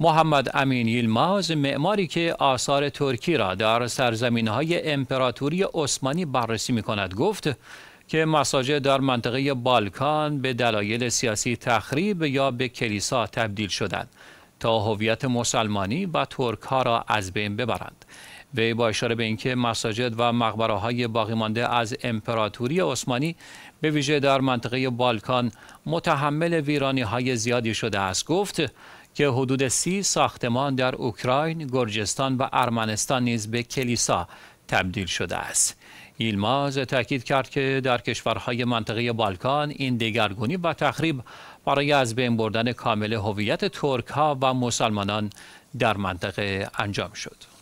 محمد امین یلماز معماری که آثار ترکی را در سرزمین های امپراتوری عثمانی بررسی می کند گفت که مساجد در منطقه بالکان به دلایل سیاسی تخریب یا به کلیسا تبدیل شدند. تا هویت مسلمانی و ترک ها را از بین ببرند وی با اشاره به اینکه مساجد و مقبره های باقی مانده از امپراتوری عثمانی به ویژه در منطقه بالکان متحمل ویرانی های زیادی شده است گفت که حدود سی ساختمان در اوکراین، گرجستان و ارمنستان نیز به کلیسا تبدیل شده است ایلماز تاکید کرد که در کشورهای منطقه بالکان این دگرگونی و تخریب برای از بین بردن کامل هویت ترک ها و مسلمانان در منطقه انجام شد.